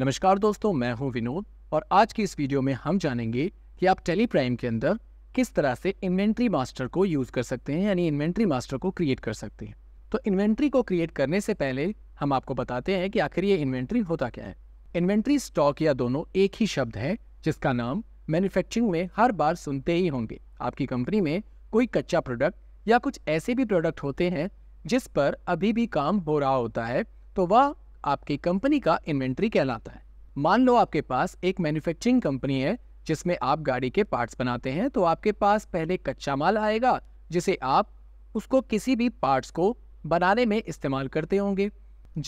नमस्कार दोस्तों मैं हूं विनोद और आज की इस वीडियो में हम जानेंगे कि आप टेली प्राइम के अंदर किस तरह से इन्वेंट्री मास्टर को यूज़ कर सकते हैं यानी इन्वेंट्री मास्टर को क्रिएट कर सकते हैं तो इन्वेंट्री को क्रिएट करने से पहले हम आपको बताते हैं कि आखिर ये इन्वेंट्री होता क्या है इन्वेंट्री स्टॉक या दोनों एक ही शब्द है जिसका नाम मैन्युफैक्चरिंग में हर बार सुनते ही होंगे आपकी कंपनी में कोई कच्चा प्रोडक्ट या कुछ ऐसे भी प्रोडक्ट होते हैं जिस पर अभी भी काम हो रहा होता है तो वह आपकी कंपनी का इन्वेंट्री कहलाता है मान लो आपके पास एक मैन्युफैक्चरिंग कंपनी है जिसमें आप गाड़ी के पार्ट्स बनाते हैं तो आपके पास पहले कच्चा माल आएगा जिसे आप उसको किसी भी पार्ट्स को बनाने में इस्तेमाल करते होंगे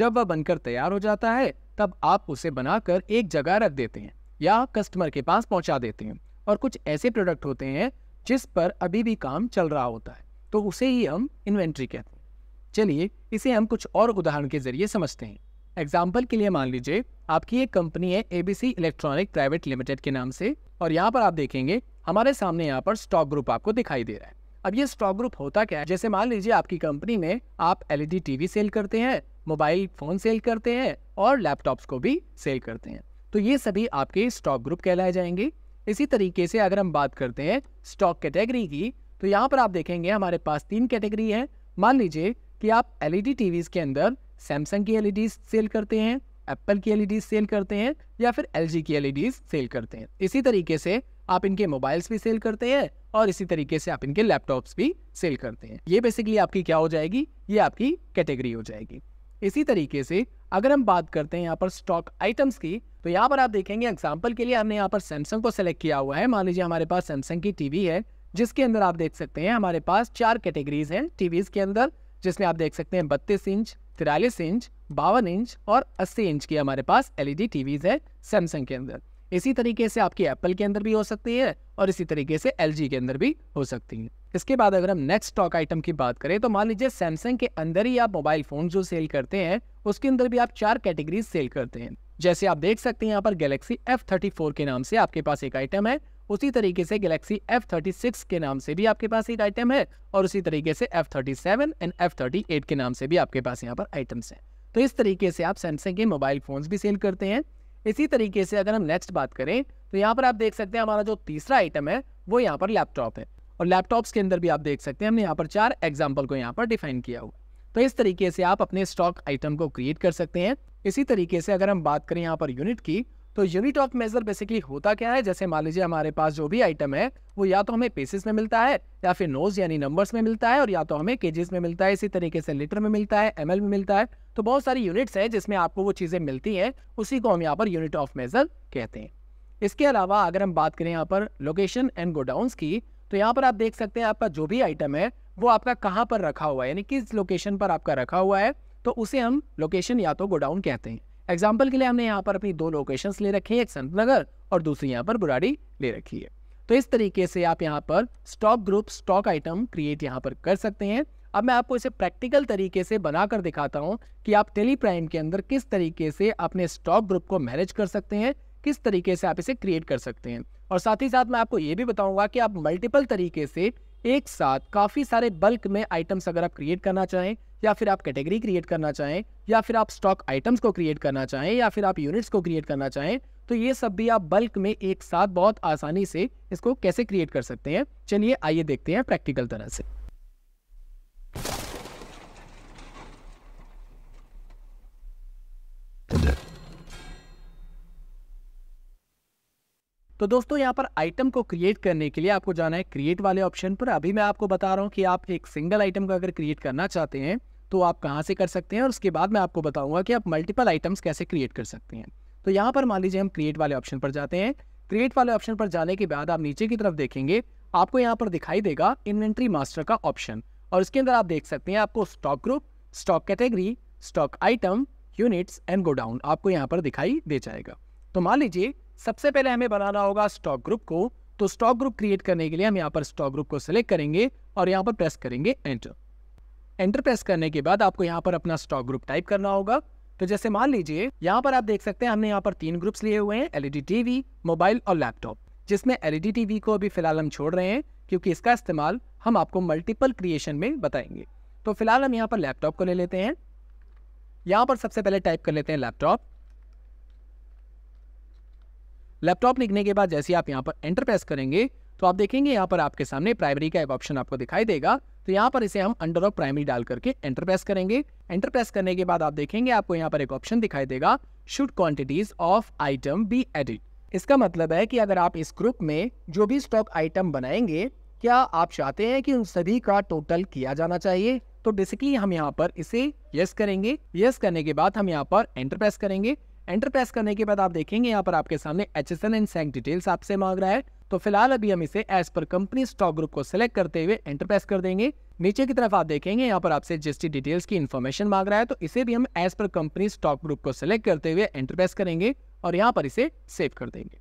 जब वह बनकर तैयार हो जाता है तब आप उसे बनाकर एक जगह रख देते हैं या कस्टमर के पास पहुंचा देते हैं और कुछ ऐसे प्रोडक्ट होते हैं जिस पर अभी भी काम चल रहा होता है तो उसे ही हम इन्वेंट्री कहते हैं चलिए इसे हम कुछ और उदाहरण के जरिए समझते हैं एग्जाम्पल के लिए मान लीजिए आपकी एक कंपनी है एबीसी इलेक्ट्रॉनिक प्राइवेट लिमिटेड के नाम से और यहाँ पर आप देखेंगे हमारे सामने यहाँ पर स्टॉक ग्रुप आपको दिखाई दे रहा है अब ये स्टॉक ग्रुप होता क्या है जैसे मान लीजिए आपकी कंपनी में आप एलईडी टीवी सेल करते हैं मोबाइल फोन सेल करते हैं और लैपटॉप्स को भी सेल करते हैं तो ये सभी आपके स्टॉक ग्रुप कहलाए जाएंगे इसी तरीके से अगर हम बात करते हैं स्टॉक कैटेगरी की तो यहाँ पर आप देखेंगे हमारे पास तीन कैटेगरी है मान लीजिए कि आप एलईडी टीवीज e के अंदर सैमसंग की एल सेल e करते हैं एप्पल की एल सेल e करते हैं या फिर एल की एल सेल e करते हैं इसी तरीके से आप इनके मोबाइल्स भी सेल करते हैं और इसी तरीके से आप इनके लैपटॉप्स भी सेल करते हैं ये बेसिकली आपकी क्या हो जाएगी ये आपकी कैटेगरी हो जाएगी इसी तरीके से अगर हम बात करते हैं यहाँ पर स्टॉक आइटम्स की तो यहाँ पर आप देखेंगे एग्जाम्पल के लिए हमने यहाँ पर सैमसंग को सेलेक्ट किया हुआ है मान लीजिए हमारे पास सैमसंग की टीवी है जिसके अंदर आप देख सकते हैं हमारे पास चार कैटेगरीज हैं टीवीज के अंदर जिसमें आप देख सकते हैं बत्तीस इंच तिरालीस इंच बावन इंच और अस्सी इंच की हमारे पास ई डी है सैमसंग के अंदर इसी तरीके से आपकी एप्पल के अंदर भी हो सकती है और इसी तरीके से एल के अंदर भी हो सकती है इसके बाद अगर हम नेक्स्ट स्टॉक आइटम की बात करें तो मान लीजिए सैमसंग के अंदर ही आप मोबाइल फोन जो सेल करते हैं उसके अंदर भी आप चार कैटेगरी सेल करते हैं जैसे आप देख सकते हैं यहाँ पर गैलेक्सी एफ के नाम से आपके पास एक आइटम है उसी तरीके से गैलेक्सी एफ थर्टी सिक्स के नाम से भी आपके पास एक आइटम है और उसी तरीके से F thirty seven and F thirty eight के नाम से भी आपके पास यहाँ पर आइटम्स हैं तो इस तरीके से आप सैमसंग के मोबाइल फ़ोन्स भी सेल करते हैं इसी तरीके से अगर हम नेक्स्ट बात करें तो यहाँ पर आप देख सकते हैं हमारा जो तीसरा आइटम है वो यहाँ पर लैपटॉप है और लैपटॉप्स के अंदर भी आप देख सकते हैं हमने यहाँ पर चार एग्जाम्पल को यहाँ पर डिफाइन किया हुआ तो इस तरीके से आप अपने स्टॉक आइटम को क्रिएट कर सकते हैं इसी तरीके से अगर हम बात करें यहाँ पर यूनिट की तो यूनिट ऑफ मेजर बेसिकली होता क्या है जैसे मान लीजिए हमारे पास जो भी आइटम है वो या तो हमें पेसिस में मिलता है या फिर नोज यानी नंबर्स में मिलता है और या तो हमें केजेस में मिलता है इसी तरीके से लीटर में मिलता है एम में मिलता है तो बहुत सारी यूनिट्स हैं जिसमें आपको वो चीज़ें मिलती हैं उसी को हम यहाँ पर यूनिट ऑफ मेजर कहते हैं इसके अलावा अगर हम बात करें यहाँ पर लोकेशन एंड गोडाउंस की तो यहाँ पर आप देख सकते हैं आपका जो भी आइटम है वो आपका कहाँ पर रखा हुआ है यानी किस लोकेशन पर आपका रखा हुआ है तो उसे हम लोकेशन या तो गोडाउन कहते हैं एग्जाम्पल के लिए हमने यहाँ पर अपनी दो लोकेशन ले रखी है एक संत नगर और दूसरी यहाँ पर बुराड़ी ले रखी है तो इस तरीके से आप यहाँ पर stock group stock item create यहाँ पर कर सकते हैं अब मैं आपको इसे प्रैक्टिकल तरीके से बनाकर दिखाता हूँ कि आप टेली प्राइम के अंदर किस तरीके से अपने स्टॉक ग्रुप को मैनेज कर सकते हैं किस तरीके से आप इसे क्रिएट कर सकते हैं और साथ ही साथ मैं आपको ये भी बताऊंगा कि आप मल्टीपल तरीके से एक साथ काफ़ी सारे बल्क में आइटम्स अगर आप क्रिएट करना चाहें या फिर आप कैटेगरी क्रिएट करना चाहें या फिर आप स्टॉक आइटम्स को क्रिएट करना चाहें या फिर आप यूनिट्स को क्रिएट करना चाहें तो ये सब भी आप बल्क में एक साथ बहुत आसानी से इसको कैसे क्रिएट कर सकते हैं चलिए आइए देखते हैं प्रैक्टिकल तरह से uh, तो दोस्तों यहाँ पर आइटम को क्रिएट करने के लिए आपको जाना है क्रिएट वाले ऑप्शन पर अभी मैं आपको बता रहा हूँ कि आप एक सिंगल आइटम को अगर क्रिएट करना चाहते हैं तो आप कहाँ से कर सकते हैं और उसके बाद मैं आपको बताऊँगा कि आप मल्टीपल आइटम्स कैसे क्रिएट कर सकते हैं तो यहाँ पर मान लीजिए हम क्रिएट वाले ऑप्शन पर जाते हैं क्रिएट वाले ऑप्शन पर जाने के बाद आप नीचे की तरफ देखेंगे आपको यहाँ पर दिखाई देगा इन्वेंट्री मास्टर का ऑप्शन और इसके अंदर आप देख सकते हैं आपको stock group stock category stock item units and godown आपको यहाँ पर दिखाई दे जाएगा तो मान लीजिए सबसे पहले हमें बनाना होगा स्टॉक ग्रुप को तो स्टॉक ग्रुप क्रिएट करने के लिए हम यहाँ पर स्टॉक ग्रुप को सिलेक्ट करेंगे और यहाँ पर प्रेस करेंगे एंटर एंटर प्रेस करने के बाद आपको यहाँ पर अपना स्टॉक ग्रुप टाइप करना होगा तो जैसे मान लीजिए यहाँ पर आप देख सकते हैं हमने यहाँ पर तीन ग्रुप्स लिए हुए हैं एलईडी टीवी मोबाइल और लैपटॉप जिसमें एलईडी टीवी को अभी फिलहाल हम छोड़ रहे हैं क्योंकि इसका इस्तेमाल हम आपको मल्टीपल क्रिएशन में बताएंगे तो फिलहाल हम यहाँ पर लैपटॉप को ले लेते हैं यहाँ पर सबसे पहले टाइप कर लेते हैं लैपटॉप लैपटॉप लिखने के बाद जैसे आप यहाँ पर एंटर प्रेस करेंगे तो आप देखेंगे यहाँ पर आपके सामने प्राइमरी का एक ऑप्शन आपको दिखाई देगा तो यहाँ पर इसे हम अंडर ऑफ प्राइमरी डाल करके एंटर प्रेस करेंगे एंटर प्रेस करने के बाद आप देखेंगे आपको यहाँ पर एक ऑप्शन दिखाई देगा should quantities of item be edit इसका मतलब है कि अगर आप इस ग्रुप में जो भी स्टॉक आइटम बनाएंगे क्या आप चाहते हैं कि उन सभी का टोटल किया जाना चाहिए तो बेसिकली हम यहाँ पर इसे यस करेंगे यस करने के बाद हम यहाँ पर एंटर प्रेस करेंगे एंटर प्रेस करने के बाद आप देखेंगे यहाँ पर आपके सामने एच एस एन एंड सैंक डिटेल्स आपसे मांग रहा है तो फिलहाल अभी हम इसे as per company stock group को सिलेक्ट करते हुए एंटर प्रेस कर देंगे नीचे की तरफ आप देखेंगे यहाँ पर आपसे जीएसटी डिटेल्स की इन्फॉर्मेशन मांग रहा है तो इसे भी हम as per company stock group को सिलेक्ट करते हुए एंटर प्रेस करेंगे और यहाँ पर इसे सेव कर देंगे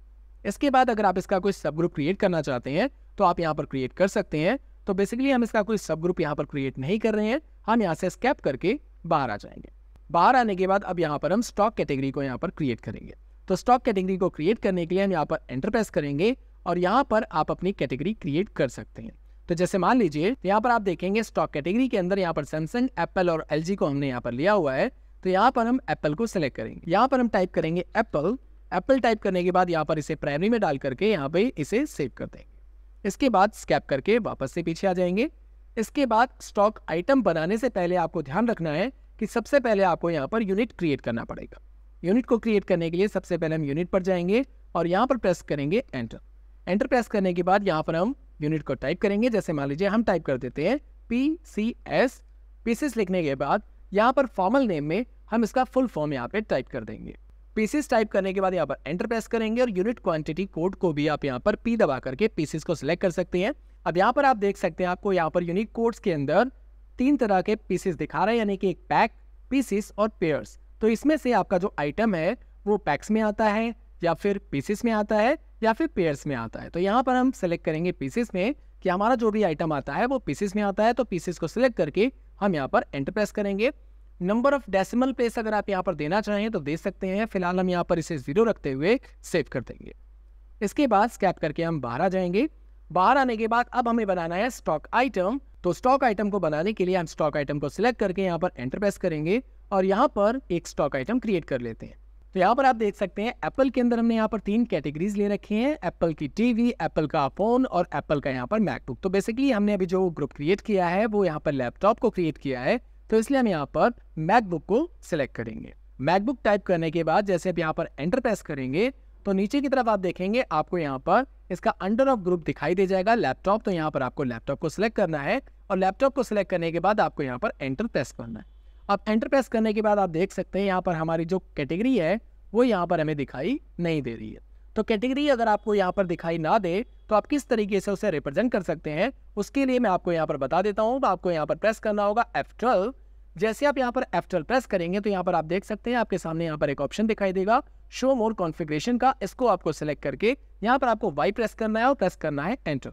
इसके बाद अगर आप इसका कोई सब ग्रुप क्रिएट करना चाहते हैं तो आप यहाँ पर क्रिएट कर सकते हैं तो बेसिकली हम इसका कोई सब ग्रुप यहाँ पर क्रिएट नहीं कर रहे हैं हम यहाँ से स्कैप करके बाहर आ जाएंगे बाहर आने के बाद अब यहाँ पर हम स्टॉक कैटेगरी को यहाँ पर क्रिएट करेंगे तो स्टॉक कैटेगरी को क्रिएट करने के लिए हम यहाँ पर एंटरप्रेस करेंगे और यहाँ पर आप अपनी कैटेगरी क्रिएट कर सकते हैं तो जैसे मान लीजिए यहाँ पर आप देखेंगे स्टॉक कैटेगरी के अंदर यहाँ पर सैमसंग एप्पल और एल को हमने यहाँ पर लिया हुआ है तो यहाँ पर हम एप्पल को सिलेक्ट करेंगे यहाँ पर हम टाइप करेंगे एप्पल एप्पल टाइप करने के बाद यहाँ पर इसे प्राइमरी में डाल करके यहाँ पे इसे सेव कर देंगे इसके बाद स्कैप करके वापस से पीछे आ जाएंगे इसके बाद स्टॉक आइटम बनाने से पहले आपको ध्यान रखना है कि सबसे पहले आपको यहाँ पर यूनिट क्रिएट करना पड़ेगा यूनिट को क्रिएट करने के लिए सबसे पहले हम यूनिट पर जाएंगे और यहाँ पर प्रेस करेंगे एंटर एंटर प्रेस करने के बाद यहाँ पर हम यूनिट को टाइप करेंगे जैसे मान लीजिए हम टाइप कर देते हैं पी सी एस पीसीस लिखने के बाद यहाँ पर फॉर्मल नेम में हम इसका फुल फॉर्म यहाँ पे टाइप कर देंगे पीसीस टाइप करने के बाद यहाँ पर एंटर प्रेस करेंगे और यूनिट क्वांटिटी कोड को भी आप यहाँ पर पी दबा करके पीसीस को सिलेक्ट कर सकते हैं अब यहाँ पर आप देख सकते हैं आपको यहाँ पर यूनिट कोड्स के अंदर तीन तरह के पीसेस दिखा रहा है यानी कि एक पैक पीसेस और पेयर्स तो इसमें से आपका जो आइटम है वो पैक्स में आता है या फिर पीसेस में आता है या फिर पेयर्स में आता है तो यहाँ पर हम सेलेक्ट करेंगे पीसेस में कि हमारा जो भी आइटम आता है वो पीसेस में आता है तो पीसेस को सिलेक्ट करके हम यहाँ पर एंटर प्रेस करेंगे नंबर ऑफ डेसिमल प्लेस अगर आप यहाँ पर देना चाहें तो दे सकते हैं फिलहाल हम यहाँ पर इसे ज़ीरो रखते हुए सेव कर देंगे इसके बाद स्कैप करके हम बाहर आ जाएंगे बाहर आने के बाद अब हमें बनाना है स्टॉक आइटम तो स्टॉक आइटम को बनाने के लिए हम स्टॉक आइटम को सिलेक्ट करके यहाँ पर एंटर प्रेस करेंगे और यहाँ पर एक स्टॉक आइटम क्रिएट कर लेते हैं तो यहाँ पर आप देख सकते हैं एप्पल के अंदर हमने यहाँ पर तीन कैटेगरीज ले रखे हैं एप्पल की टीवी एप्पल का फोन और एप्पल का यहाँ पर मैकबुक तो बेसिकली हमने अभी जो ग्रुप क्रिएट किया है वो यहाँ पर लैपटॉप को क्रिएट किया है तो इसलिए हम यहाँ पर मैकबुक को सिलेक्ट करेंगे मैकबुक टाइप करने के बाद जैसे आप यहाँ पर एंटर प्रेस करेंगे तो नीचे की तरफ आप देखेंगे आपको यहाँ पर इसका अंडर ऑफ ग्रुप दिखाई दे जाएगा लैपटॉप तो यहाँ पर आपको लैपटॉप को सिलेक्ट करना है और लैपटॉप को सिलेक्ट करने के बाद आपको यहाँ पर एंटर प्रेस करना है अब एंटर प्रेस करने के बाद आप देख सकते हैं यहाँ पर हमारी जो कैटेगरी है वो यहाँ पर हमें दिखाई नहीं दे रही है तो कैटेगरी अगर आपको यहाँ पर दिखाई ना दे तो आप किस तरीके से उसे रिप्रेजेंट कर सकते हैं उसके लिए मैं आपको यहाँ पर बता देता हूँ तो आपको यहाँ पर प्रेस करना होगा एफ जैसे आप यहाँ पर एफ प्रेस करेंगे तो यहाँ पर आप देख सकते हैं आपके सामने यहाँ पर एक ऑप्शन दिखाई देगा शो मोर कॉन्फ़िगरेशन का इसको आपको सिलेक्ट करके यहाँ पर आपको वाई प्रेस करना है और प्रेस करना है एंटर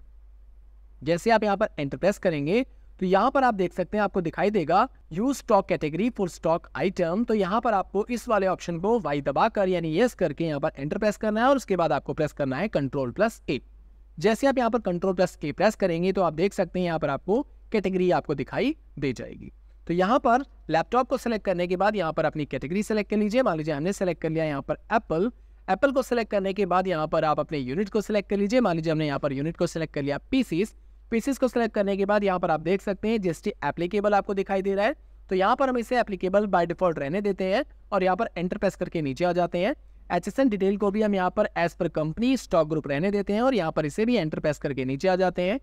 जैसे आप यहाँ पर एंटर प्रेस करेंगे तो यहाँ पर आप देख सकते हैं आपको दिखाई देगा use stock category for stock item तो यहाँ पर आपको इस वाले ऑप्शन को वाई दबाकर यानी येस करके यहाँ पर एंटर प्रेस करना है और उसके बाद आपको प्रेस करना है कंट्रोल प्लस ए जैसे आप यहाँ पर कंट्रोल प्लस ए प्रेस करेंगे तो आप देख सकते हैं यहाँ पर आपको कैटेगरी आपको दिखाई दे जाएगी तो यहाँ पर लैपटॉप को सिलेक्ट करने के बाद यहाँ पर अपनी कैटेगरी सेलेक्ट कर लीजिए मान लीजिए हमने सेलेक्ट कर लिया यहाँ पर एप्पल एप्पल को सिलेक्ट करने के बाद यहाँ पर आप अपने यूनिट को सिलेक्ट कर लीजिए मान लीजिए हमने यहाँ पर यूनिट को सिलेक्ट कर लिया पीसीस पीसीस को सिलेक्ट करने के बाद यहाँ पर आप देख सकते हैं जिस एप्लीकेबल आपको दिखाई दे रहा है तो यहाँ पर हम इसे एप्लीकेबल बाय डिफॉल्ट रहने देते हैं और यहाँ पर एंटर प्रेस करके नीचे आ जाते हैं एच डिटेल को भी हम यहाँ पर as per company stock group रहने देते हैं और यहाँ पर इसे भी एंटर प्रेस करके नीचे आ जाते हैं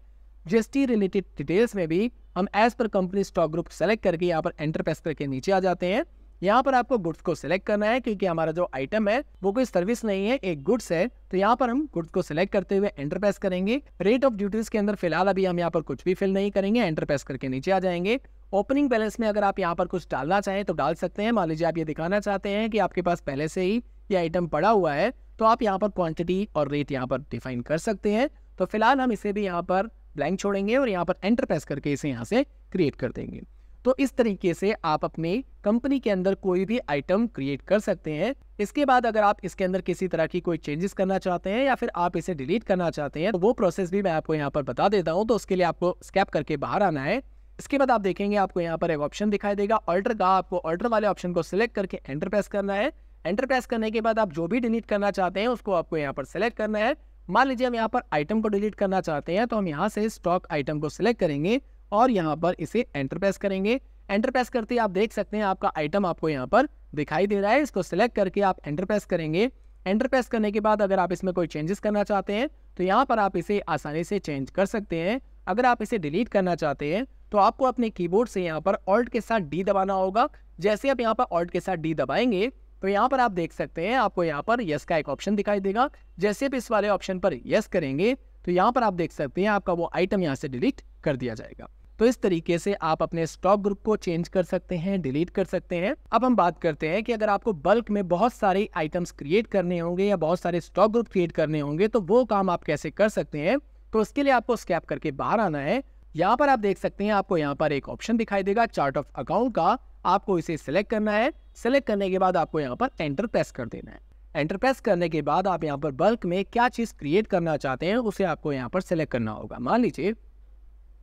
जीएसटी रिलेटेड डिटेल्स में भी हम as per company stock group select करके यहाँ पर एंटर प्रेस करके नीचे आ जाते हैं यहाँ पर आपको गुड्स को सिलेक्ट करना है क्योंकि हमारा जो आइटम है वो कोई सर्विस नहीं है एक गुड्स है तो यहाँ पर हम गुड्स को सिलेक्ट करते हुए एंटर प्रेस करेंगे रेट ऑफ ड्यूटीज के अंदर फिलहाल अभी हम यहाँ पर कुछ भी फिल नहीं करेंगे एंटर प्रेस करके नीचे आ जाएंगे ओपनिंग बैलेंस में अगर आप यहाँ पर कुछ डालना चाहें तो डाल सकते हैं मान लीजिए आप ये दिखाना चाहते हैं कि आपके पास पहले से ही ये आइटम पड़ा हुआ है तो आप यहाँ पर क्वांटिटी और रेट यहाँ पर डिफाइन कर सकते हैं तो फिलहाल हम इसे भी यहाँ पर ब्लैंक छोड़ेंगे और यहाँ पर एंटर प्रेस करके इसे यहाँ से क्रिएट कर देंगे तो इस तरीके से आप अपने कंपनी के अंदर कोई भी आइटम क्रिएट कर सकते हैं इसके बाद अगर आप इसके अंदर किसी तरह की कोई चेंजेस करना चाहते हैं या फिर आप इसे डिलीट करना चाहते हैं तो वो प्रोसेस भी मैं आपको यहाँ पर बता देता हूँ तो उसके लिए आपको स्कैप करके बाहर आना है इसके बाद आप देखेंगे आपको यहाँ पर एक ऑप्शन दिखाई देगा ऑल्टर का आपको ऑल्टर वाले ऑप्शन को सिलेक्ट करके एंटर प्रेस करना है एंटर प्रेस करने के बाद आप जो भी डिलीट करना चाहते हैं उसको आपको यहाँ पर सिलेक्ट करना है मान लीजिए हम यहाँ पर आइटम को डिलीट करना चाहते हैं तो हम यहाँ से स्टॉक आइटम को सिलेक्ट करेंगे और यहाँ पर इसे एंटरप्रेस करेंगे एंटरप्रेस करते आप देख सकते हैं आपका आइटम आपको यहाँ पर दिखाई दे रहा है इसको सिलेक्ट करके आप एंटरप्रेस करेंगे एंटरप्रेस करने के बाद अगर आप इसमें कोई चेंजेस करना चाहते हैं तो यहाँ पर आप इसे आसानी से चेंज कर सकते हैं अगर आप इसे डिलीट करना चाहते हैं तो आपको अपने कीबोर्ड से यहाँ पर ऑल्ट के साथ डी दबाना होगा जैसे आप यहाँ पर ऑल्ट के साथ डी दबाएंगे तो यहाँ पर आप देख सकते हैं आपको यहाँ पर यस का एक ऑप्शन दिखाई देगा जैसे आप इस वाले ऑप्शन पर यस करेंगे तो यहाँ पर आप देख सकते हैं आपका वो आइटम यहाँ से डिलीट कर दिया जाएगा तो इस तरीके से आप अपने स्टॉक ग्रुप को चेंज कर सकते हैं डिलीट कर सकते हैं अब हम बात करते हैं कि अगर आपको बल्क में बहुत सारे आइटम्स क्रिएट करने होंगे या बहुत सारे स्टॉक ग्रुप क्रिएट करने होंगे तो वो काम आप कैसे कर सकते हैं तो उसके लिए आपको स्कैप करके बाहर आना है यहाँ पर आप देख सकते हैं आपको यहाँ पर एक ऑप्शन दिखाई देगा चार्ट ऑफ अकाउंट का आपको इसे सिलेक्ट करना है सिलेक्ट करने के बाद आपको यहाँ पर एंटर प्रेस कर देना है एंटर प्रेस करने के बाद आप यहाँ पर बल्क में क्या चीज़ क्रिएट करना चाहते हैं उसे आपको यहाँ पर सिलेक्ट करना होगा मान लीजिए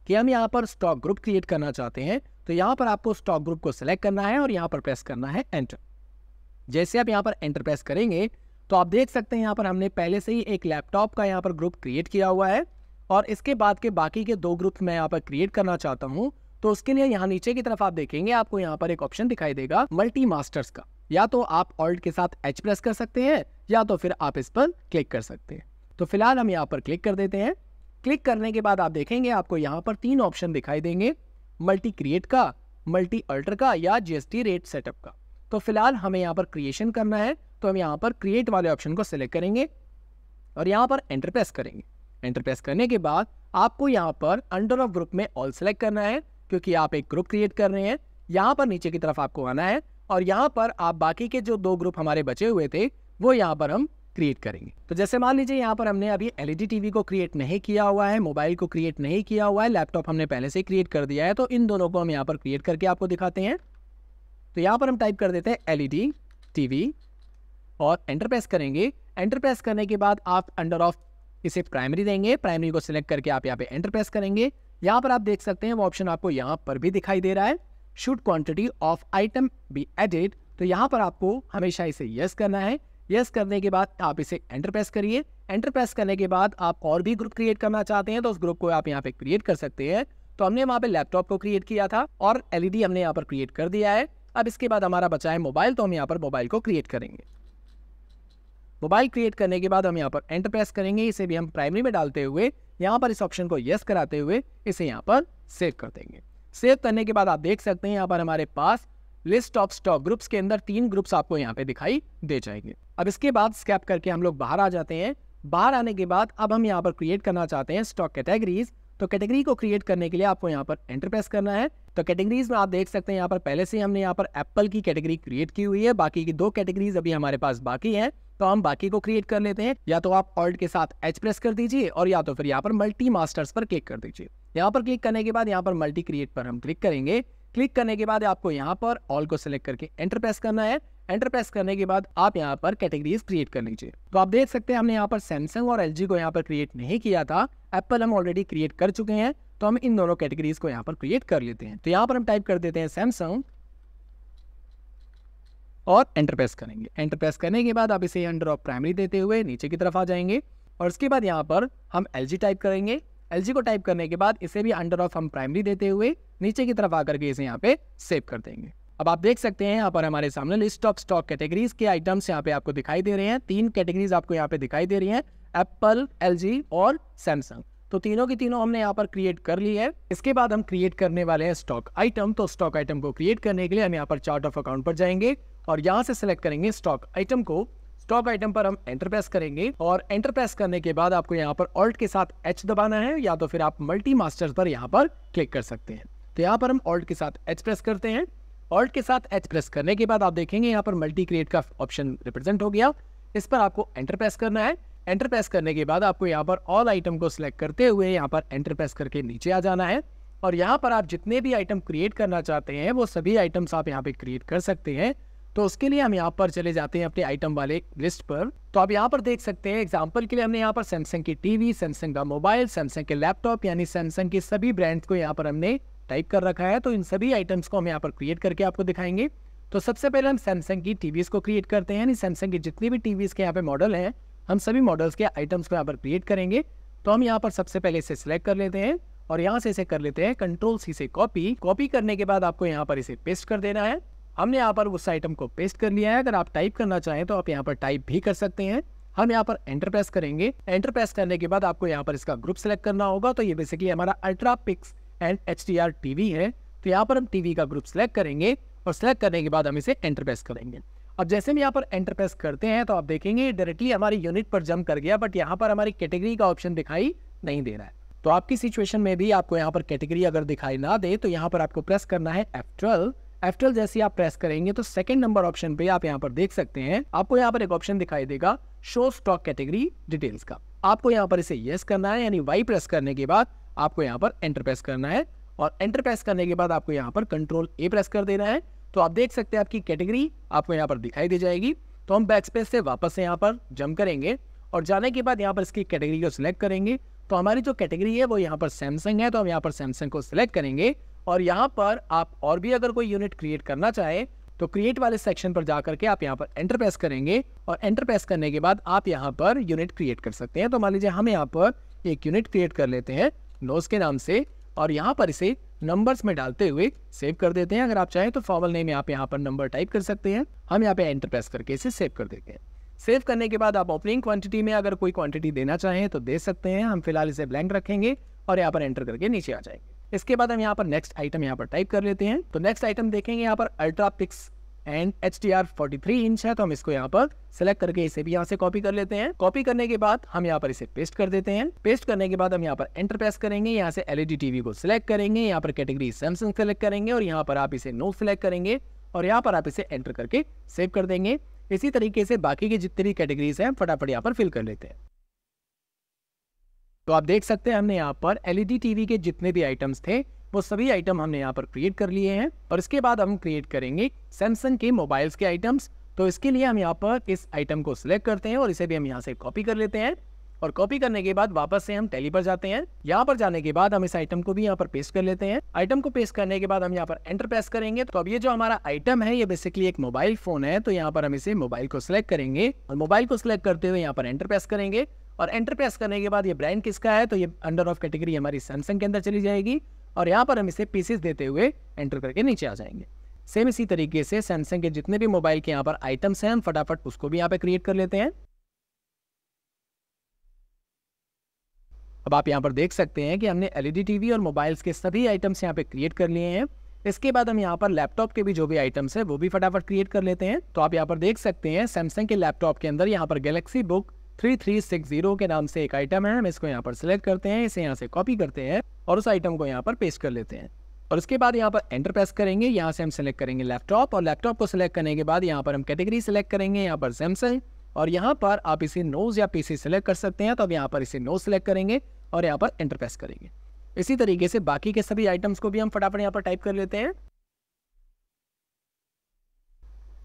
कि हम यहाँ पर स्टॉक ग्रुप क्रिएट करना चाहते हैं तो यहाँ पर आपको स्टॉक ग्रुप को सिलेक्ट करना है और यहाँ पर प्रेस करना है एंटर जैसे आप यहाँ पर एंटर प्रेस करेंगे तो आप देख सकते हैं यहाँ पर हमने पहले से ही एक लैपटॉप का यहाँ पर ग्रुप क्रिएट किया हुआ है और इसके बाद के बाकी के दो ग्रुप मैं यहाँ पर क्रिएट करना चाहता हूँ तो उसके लिए यहाँ नीचे की तरफ आप देखेंगे आपको यहाँ पर एक ऑप्शन दिखाई देगा मल्टी मास्टर्स का या तो आप ऑल्ट के साथ एच प्रेस कर सकते हैं या तो फिर आप इस पर क्लिक कर सकते हैं तो फिलहाल हम यहाँ पर क्लिक कर देते हैं क्लिक करने के बाद आप देखेंगे आपको यहाँ पर तीन ऑप्शन दिखाई देंगे मल्टी क्रिएट का मल्टी अल्टर का या जीएसटी रेट सेटअप का तो फिलहाल हमें यहाँ पर क्रिएशन करना है तो हम यहाँ पर क्रिएट वाले ऑप्शन को सिलेक्ट करेंगे और यहाँ पर एंटर प्रेस करेंगे एंटर प्रेस करने के बाद आपको यहाँ पर अंडर ऑफ ग्रुप में ऑल सेलेक्ट करना है क्योंकि आप एक ग्रुप क्रिएट कर रहे हैं यहाँ पर नीचे की तरफ आपको आना है और यहाँ पर आप बाकी के जो दो ग्रुप हमारे बचे हुए थे वो यहाँ पर हम क्रिएट करेंगे तो जैसे मान लीजिए यहाँ पर हमने अभी एलईडी टीवी e को क्रिएट नहीं किया हुआ है मोबाइल को क्रिएट नहीं किया हुआ है लैपटॉप हमने पहले से क्रिएट कर दिया है तो इन दोनों को हम यहाँ पर क्रिएट करके आपको दिखाते हैं तो यहाँ पर हम टाइप कर देते हैं एल टीवी e और एंटरप्रेस करेंगे एंटरप्रेस करने के बाद आप अंडर ऑफ इसे प्राइमरी देंगे प्राइमरी को सिलेक्ट करके आप यहाँ पे एंटरप्रेस करेंगे यहाँ पर आप देख सकते हैं वो ऑप्शन आपको यहाँ पर भी दिखाई दे रहा है should quantity of item be added तो यहाँ पर आपको हमेशा इसे यस करना है यस करने के बाद आप इसे एंटर प्रेस करिए एंटर प्रेस करने के बाद आप और भी ग्रुप क्रिएट करना चाहते हैं तो उस ग्रुप को आप यहाँ पे क्रिएट कर सकते हैं तो हमने वहाँ पे लैपटॉप को क्रिएट किया था और एलईडी हमने यहाँ पर क्रिएट कर दिया है अब इसके बाद हमारा बचा है मोबाइल तो हम यहाँ पर मोबाइल को क्रिएट करेंगे मोबाइल क्रिएट करने के बाद हम यहाँ पर एंटर प्रेस करेंगे इसे भी हम प्राइमरी में डालते हुए यहाँ पर इस ऑप्शन को येस कराते हुए इसे यहाँ पर सेव कर देंगे सेव करने के बाद आप देख सकते हैं यहाँ पर हमारे पास लिस्ट ऑफ स्टॉक ग्रुप्स के अंदर तीन ग्रुप्स आपको यहाँ पे दिखाई दे जाएंगे अब इसके बाद स्कैप करके हम लोग बाहर आ जाते हैं बाहर आने के बाद अब हम यहाँ पर क्रिएट करना चाहते हैं स्टॉक कैटेगरीज तो कैटेगरी को क्रिएट करने के लिए आपको यहाँ पर एंटर प्रेस करना है तो कैटेगरीज में आप देख सकते हैं यहाँ पर पहले से हमने यहाँ पर एप्पल की कैटेगरी क्रिएट की हुई है बाकी की दो कैटेगरीज अभी हमारे पास बाकी हैं तो हम बाकी को क्रिएट कर लेते हैं या तो आप ऑल्ट के साथ एच प्रेस कर दीजिए और या तो फिर यहाँ पर मल्टी मास्टर्स पर क्लिक कर दीजिए यहाँ पर क्लिक करने के बाद यहाँ पर मल्टी क्रिएट पर हम क्लिक करेंगे क्लिक करने के बाद आपको यहाँ पर ऑल को सिलेक्ट करके एंटर प्रेस करना है एंटर प्रेस करने के बाद आप यहाँ पर कैटेगरीज क्रिएट कर लीजिए तो आप देख सकते हैं हमने यहाँ पर सैमसंग और एल को यहाँ पर क्रिएट नहीं किया था एप्पल हम ऑलरेडी क्रिएट कर चुके हैं तो हम इन दोनों कैटेगरीज को यहाँ पर क्रिएट कर लेते हैं तो यहाँ पर हम टाइप कर देते हैं सैमसंग और एंटरप्रेस करेंगे एंटरप्रेस करने के बाद आप इसे अंडर ऑफ प्राइमरी देते हुए नीचे की तरफ आ जाएंगे और उसके बाद यहाँ पर हम एल टाइप करेंगे एल को टाइप करने के बाद इसे भी अंडर ऑफ हम प्राइमरी देते हुए नीचे की तरफ आकर के इसे यहाँ पे सेव कर देंगे अब आप देख सकते हैं यहाँ पर हमारे सामने लिस्ट ऑफ स्टॉक कैटेगरीज के आइटम्स यहाँ पे आपको दिखाई दे रहे हैं तीन कैटेगरीज आपको यहाँ पे दिखाई दे रही हैं एप्पल एल और सैमसंग तो तीनों की तीनों हमने यहाँ पर क्रिएट कर ली है इसके बाद हम क्रिएट करने वाले हैं स्टॉक आइटम तो स्टॉक आइटम को क्रिएट करने के लिए हम यहाँ पर चार्ट ऑफ अकाउंट पर जाएंगे और यहाँ से सिलेक्ट करेंगे स्टॉक आइटम को स्टॉक आइटम पर हम एंटरप्रेस करेंगे और एंटरप्रेस करने के बाद आपको यहाँ पर ऑल्ट के साथ एच दबाना है या तो फिर आप मल्टी मास्टर पर यहाँ पर क्लिक कर सकते हैं तो यहाँ पर हम ऑल्ट के साथ एच प्रेस करते हैं ऑल्ट के साथ एच प्रेस करने के बाद आप देखेंगे यहाँ पर मल्टी क्रिएट का ऑप्शन रिप्रेजेंट हो गया इस पर आपको एंटर प्रेस करना है एंटर प्रेस करने के बाद आपको यहाँ पर ऑल आइटम को सिलेक्ट करते हुए यहाँ पर एंटर प्रेस करके नीचे आ जाना है और यहाँ पर आप जितने भी आइटम क्रिएट करना चाहते हैं वो सभी आइटम्स आप यहाँ पे क्रिएट कर सकते हैं तो उसके लिए हम यहाँ पर चले जाते हैं अपने आइटम वाले लिस्ट पर तो आप यहाँ पर देख सकते हैं एग्जाम्पल के लिए हमने यहाँ पर सैमसंग की टीवी सैमसंग का मोबाइल सैमसंग के लैपटॉप यानी सैमसंग के सभी ब्रांड्स को यहाँ पर हमने टाइप कर रखा है तो इन सभी आइटम्स को हम यहाँ पर क्रिएट करके आपको दिखाएंगे तो सबसे पहले हम सैमसंग की टीवीज़ को क्रिएट करते हैं यानी सैमसंग की जितनी भी टीवीज़ के यहाँ पे मॉडल हैं हम सभी मॉडल्स के आइटम्स को यहाँ पर क्रिएट करेंगे तो हम यहाँ पर सबसे पहले इसे सिलेक्ट कर लेते हैं और यहाँ से इसे कर लेते हैं कंट्रोल सी से कॉपी कॉपी करने के बाद आपको यहाँ पर इसे पेस्ट कर देना है हमने यहाँ पर उस आइटम को पेस्ट कर लिया है अगर आप टाइप करना चाहें तो आप यहाँ पर टाइप भी कर सकते हैं हम यहाँ पर एंटर प्रेस करेंगे एंटर प्रेस करने के बाद आपको यहाँ पर इसका ग्रुप सेलेक्ट करना होगा तो ये बेसिकली हमारा ultra pix and H T TV है तो यहाँ पर हम टीवी का ग्रुप सेलेक्ट करेंगे और सेलेक्ट करने के बाद हम इसे एंटर प्रेस करेंगे अब जैसे हम यहाँ पर एंटर प्रेस करते हैं तो आप देखेंगे डायरेक्टली हमारी यूनिट पर जम कर गया बट यहाँ पर हमारी कैटेगरी का ऑप्शन दिखाई नहीं दे रहा है तो आपकी सिचुएशन में भी आपको यहाँ पर कैटेगरी अगर दिखाई ना दे तो यहाँ पर आपको प्रेस करना है एफ F12 जैसे आप प्रेस करेंगे तो सेकंड नंबर ऑप्शन पे आप यहाँ पर देख सकते हैं आपको यहाँ पर एक ऑप्शन दिखाई देगा शो स्टॉक कैटेगरी डिटेल्स का आपको यहाँ पर इसे येस करना है यानी वाई प्रेस करने के बाद आपको यहाँ पर एंटर प्रेस करना है और एंटर प्रेस करने के बाद आपको यहाँ पर कंट्रोल ए प्रेस कर देना है तो आप देख सकते हैं आपकी कैटेगरी आपको यहाँ पर दिखाई दी जाएगी तो हम बैक स्पेस से वापस से यहाँ पर जम करेंगे और जाने के बाद यहाँ पर इसकी कैटेगरी को सिलेक्ट करेंगे तो हमारी जो कैटेगरी है वो यहाँ पर सैमसंग है तो हम यहाँ पर सैमसंग को सिलेक्ट करेंगे और यहाँ पर आप और भी अगर कोई यूनिट क्रिएट करना चाहे तो क्रिएट वाले सेक्शन पर जा करके आप यहाँ पर एंटर प्रेस करेंगे और एंटर प्रेस करने के बाद आप यहाँ पर यूनिट क्रिएट कर सकते हैं तो मान लीजिए हम यहाँ पर एक यूनिट क्रिएट कर लेते हैं नोज के नाम से और यहाँ पर इसे नंबर्स में डालते हुए सेव कर देते हैं अगर आप चाहें तो फॉर्मल नेम आप यहाँ पर नंबर टाइप कर सकते हैं हम यहाँ पे एंटर प्रेस करके इसे सेव कर देते हैं सेव करने के बाद आप ओपनिंग क्वांटिटी में अगर कोई क्वांटिटी देना चाहें तो दे सकते हैं हम फिलहाल इसे ब्लैंक रखेंगे और यहाँ पर एंटर करके नीचे आ जाएंगे इसके बाद हम यहाँ पर नेक्स्ट आइटम यहाँ पर टाइप कर लेते हैं तो नेक्स्ट आइटम देखेंगे यहाँ पर ultra pix and H T R forty three inch है तो हम इसको यहाँ पर सेलेक्ट करके इसे भी यहाँ से कॉपी कर लेते हैं कॉपी करने के बाद हम यहाँ पर इसे पेस्ट कर देते हैं पेस्ट करने के बाद हम यहाँ पर एंटर प्रेस करेंगे यहाँ से एलईडी टीवी को सिलेक्ट करेंगे यहाँ पर कैटेगरी सैमसंग सेलेक्ट करेंगे और यहाँ पर आप इसे नो सिलेक्ट करेंगे और यहाँ पर आप इसे एंटर करके सेव कर देंगे इसी तरीके से बाकी के जितनी कैटेगरीज हैं फटाफट यहाँ पर फिल कर लेते हैं तो आप देख सकते हैं हमने यहाँ पर एलईडी टीवी e के जितने भी आइटम्स थे वो सभी आइटम हमने यहाँ पर क्रिएट कर लिए हैं और इसके बाद हम क्रिएट करेंगे सैमसंग के मोबाइल्स के आइटम्स तो इसके लिए हम यहाँ पर इस आइटम को सिलेक्ट करते हैं और इसे भी हम यहाँ से कॉपी कर लेते हैं और कॉपी करने के बाद वापस से हम टैली पर जाते हैं यहाँ पर जाने के बाद हम इस आइटम को भी यहाँ पर पेस्ट कर लेते हैं आइटम को पेस्ट करने के बाद हम यहाँ पर एंटर प्रेस करेंगे तो अब ये जो हमारा आइटम है ये बेसिकली एक मोबाइल फोन है तो यहाँ पर हम इसे मोबाइल को सिलेक्ट करेंगे और मोबाइल को सिलेक्ट करते हुए यहाँ पर एंटर प्रेस करेंगे और एंटर प्रेस करने के बाद ये ब्रांड किसका है तो ये अंडर ऑफ कैटेगरी हमारी सैमसंग के अंदर चली जाएगी और यहाँ पर हम इसे पीसेस देते हुए एंटर करके नीचे आ जाएंगे सेम इसी तरीके से सैमसंग के जितने भी मोबाइल के यहाँ पर आइटम्स हैं हम फटाफट उसको भी यहाँ पर क्रिएट कर लेते हैं अब आप यहाँ पर देख सकते हैं कि हमने एल टीवी e और मोबाइल्स के सभी आइटम्स यहाँ पे क्रिएट कर लिए हैं इसके बाद हम यहाँ पर लैपटॉप के भी जो भी आइटम्स है वो भी फटाफट क्रिएट कर लेते हैं तो आप यहाँ पर देख सकते हैं सैमसंग के लैपटॉप के अंदर यहाँ पर Galaxy Book three three six zero के नाम से एक आइटम है हम इसको यहाँ पर सिलेक्ट करते हैं इसे यहाँ से कॉपी करते हैं और उस आइटम को यहाँ पर पेस्ट कर लेते हैं और उसके बाद यहाँ पर एंटर प्रेस करेंगे यहाँ से हम सिलेक्ट करेंगे लैपटॉप और लैपटॉप को सिलेक्ट करने के बाद यहाँ पर हम कैटेगरी सिलेक्ट करेंगे यहाँ पर सैमसंग और यहाँ पर आप इसे नोज या पीसी सेलेक्ट कर सकते हैं तो अब यहाँ पर इसे नोज सेलेक्ट करेंगे और यहाँ पर एंटर प्रेस करेंगे इसी तरीके से बाकी के सभी आइटम्स को भी हम फटाफट यहाँ पर टाइप कर लेते हैं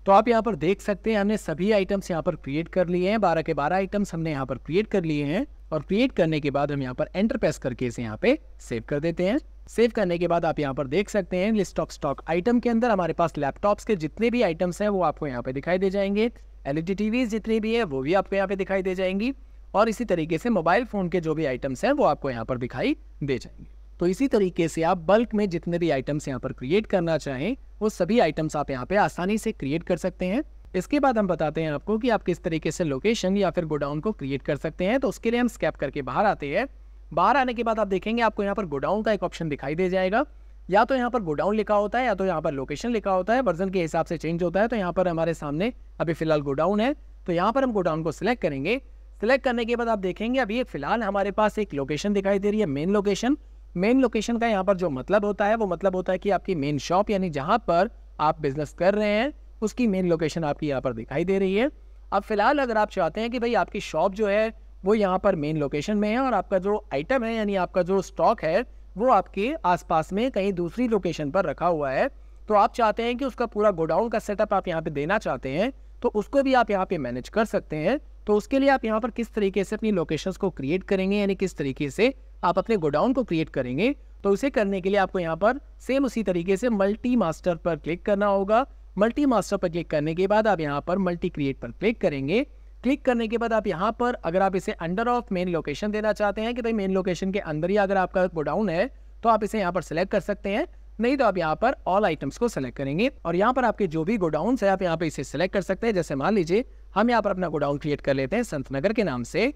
तो आप यहाँ पर देख सकते हैं हमने सभी आइटम्स यहाँ पर क्रिएट कर लिए हैं बारह के बारह आइटम्स हमने यहाँ पर क्रिएट कर लिए हैं और क्रिएट करने के बाद हम यहाँ पर एंटर प्रेस करके इसे यहाँ पे सेव कर देते हैं सेव करने के बाद आप यहाँ पर देख सकते हैं लिस्ट ऑफ स्टॉक आइटम के अंदर हमारे पास लैपटॉप्स के जितने भी आइटम्स हैं वो आपको यहाँ पे दिखाई दे जाएंगे एल ई टीवीज जितनी भी है वो भी आपको यहाँ पे दिखाई दे जाएंगी और इसी तरीके से मोबाइल फ़ोन के जो भी आइटम्स हैं वो आपको यहाँ पर दिखाई दे जाएंगे तो इसी तरीके से आप बल्क में जितने भी आइटम्स यहाँ पर क्रिएट करना चाहें वो सभी आइटम्स आप यहाँ पे आसानी से क्रिएट कर सकते हैं इसके बाद हम बताते हैं आपको कि आप किस तरीके से लोकेशन या फिर गोडाउन को क्रिएट कर सकते हैं तो उसके लिए हम स्कैप करके बाहर आते हैं बाहर आने के बाद आप देखेंगे आपको यहाँ पर गोडाउन का एक ऑप्शन दिखाई दे जाएगा या तो यहाँ पर गोडाउन लिखा होता है या तो यहाँ पर लोकेशन लिखा होता है वर्जन के हिसाब से चेंज होता है तो यहाँ पर हमारे सामने अभी फिलहाल गोडाउन है तो यहाँ पर हम गोडाउन को सिलेक्ट करेंगे सिलेक्ट करने के बाद आप देखेंगे अभी फिलहाल हमारे पास एक लोकेशन दिखाई दे रही है मेन लोकेशन मेन लोकेशन का यहाँ पर जो मतलब होता है वो मतलब होता है कि आपकी मेन शॉप यानी जहाँ पर आप बिजनेस कर रहे हैं उसकी मेन लोकेशन आपकी यहाँ पर दिखाई दे रही है अब फिलहाल अगर आप चाहते हैं कि भाई आपकी शॉप जो है वो यहाँ पर मेन लोकेशन में है और आपका जो आइटम है यानी आपका जो स्टॉक है वो आपके आसपास में कहीं दूसरी लोकेशन पर रखा हुआ है तो आप चाहते हैं कि उसका पूरा गोडाउन का सेटअप आप यहाँ पे देना चाहते हैं तो उसको भी आप यहाँ पे मैनेज कर सकते हैं तो उसके लिए आप यहाँ पर किस तरीके से अपनी लोकेशंस को क्रिएट करेंगे यानी किस तरीके से आप अपने गोडाउन को क्रिएट करेंगे तो उसे करने के लिए आपको यहाँ पर सेम उसी तरीके से मल्टी मास्टर पर क्लिक करना होगा मल्टी मास्टर पर क्लिक करने के बाद आप यहाँ पर मल्टी क्रिएट पर क्लिक करेंगे क्लिक करने के बाद आप यहाँ पर अगर आप इसे अंडर ऑफ मेन लोकेशन देना चाहते हैं कि भाई मेन लोकेशन के अंदर ही अगर आपका गोडाउन है तो आप इसे यहाँ पर सिलेक्ट कर सकते हैं नहीं तो आप यहाँ पर ऑल आइटम्स को सिलेक्ट करेंगे और यहाँ पर आपके जो भी गोडाउन है आप यहाँ पर इसे सिलेक्ट कर सकते हैं जैसे मान लीजिए हम यहाँ पर अपना गोडाउन क्रिएट कर लेते हैं संत नगर के नाम से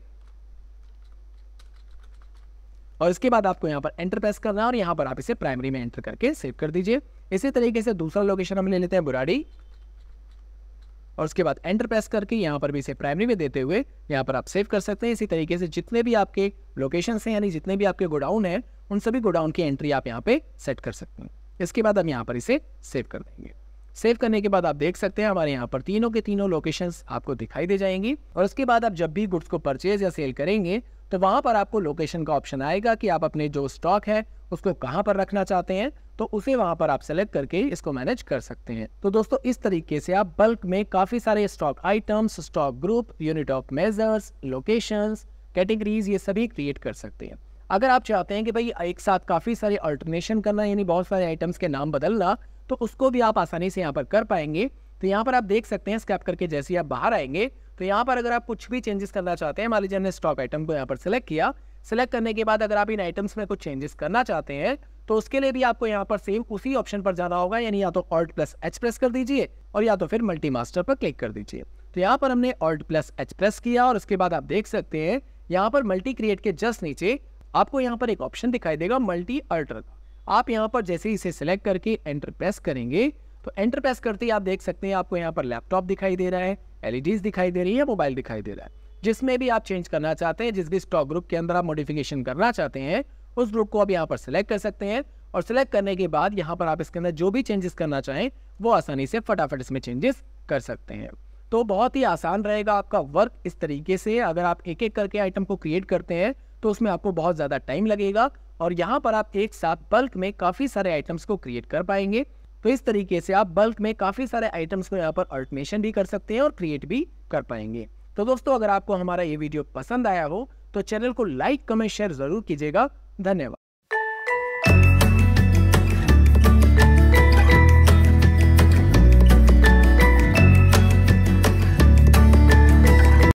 और इसके बाद आपको यहाँ पर एंटर प्रेस करना है और यहाँ पर आप इसे प्राइमरी में एंटर करके सेव कर दीजिए इसी तरीके से दूसरा लोकेशन हम ले लेते हैं बुराडी और उसके बाद एंटर प्रेस करके यहाँ पर भी इसे प्राइमरी में देते हुए यहाँ पर आप सेव कर सकते हैं इसी तरीके से जितने भी आपके लोकेशन हैं यानी जितने भी आपके गोडाउन हैं उन सभी गोडाउन की एंट्री आप यहाँ पे सेट कर सकते हैं इसके बाद हम यहाँ पर इसे सेव कर देंगे सेव करने के बाद आप देख सकते हैं हमारे यहाँ पर तीनों के तीनों लोकेशंस आपको दिखाई दे जाएंगी और उसके बाद आप जब भी गुड्स को परचेज या सेल करेंगे तो वहाँ पर आपको लोकेशन का ऑप्शन आएगा कि आप अपने जो स्टॉक है उसको कहाँ पर रखना चाहते हैं तो उसे वहाँ पर आप सेलेक्ट करके इसको मैनेज कर सकते हैं तो दोस्तों इस तरीके से आप बल्क में काफ़ी सारे stock items stock group unit of measures locations categories ये सभी क्रिएट कर सकते हैं अगर आप चाहते हैं कि भाई एक साथ काफ़ी सारे अल्टरनेशन करना यानी बहुत सारे आइटम्स के नाम बदलना तो उसको भी आप आसानी से यहाँ पर कर पाएंगे तो यहाँ पर आप देख सकते हैं स्कैप करके जैसे आप बाहर आएंगे तो यहाँ पर अगर आप कुछ भी चेंजेस करना चाहते हैं मान लीजिए हमने स्टॉक आइटम को यहाँ पर सेलेक्ट किया सिलेक्ट करने के बाद अगर आप इन आइटम्स में कुछ चेंजेस करना चाहते हैं तो उसके लिए भी आपको यहाँ पर सेम उसी ऑप्शन पर जाना होगा यानी या तो ऑल्ट प्लस एच प्रेस कर दीजिए और या तो फिर मल्टी मास्टर पर क्लिक कर दीजिए तो यहाँ पर हमने ऑल्ट प्लस एच प्रेस किया और उसके बाद आप देख सकते हैं यहाँ पर मल्टी क्रिएट के जस्ट नीचे आपको यहाँ पर एक ऑप्शन दिखाई देगा मल्टी अल्टर आप यहाँ पर जैसे ही इसे सिलेक्ट करके एंटर प्रेस करेंगे तो एंटर प्रेस करते ही आप देख सकते हैं आपको यहाँ पर लैपटॉप दिखाई दे रहा है एलईडीज e दिखाई दे रही है मोबाइल दिखाई दे रहा है जिसमें भी आप चेंज करना चाहते हैं जिस भी स्टॉक ग्रुप के अंदर आप मॉडिफिकेशन करना चाहते हैं उस ग्रुप को आप यहाँ पर सिलेक्ट कर सकते हैं और सिलेक्ट करने के बाद यहाँ पर आप इसके अंदर जो भी चेंजेस करना चाहें वो आसानी से फटाफट इसमें चेंजेस कर सकते हैं तो बहुत ही आसान रहेगा आपका वर्क इस तरीके से अगर आप एक एक करके आइटम को क्रिएट करते हैं तो उसमें आपको बहुत ज़्यादा टाइम लगेगा और यहाँ पर आप एक साथ बल्क में काफ़ी सारे आइटम्स को क्रिएट कर पाएंगे तो इस तरीके से आप बल्क में काफ़ी सारे आइटम्स को यहाँ पर अल्टमेशन भी कर सकते हैं और क्रिएट भी कर पाएंगे तो दोस्तों अगर आपको हमारा ये वीडियो पसंद आया हो तो चैनल को लाइक कमेंट शेयर ज़रूर कीजिएगा धन्यवाद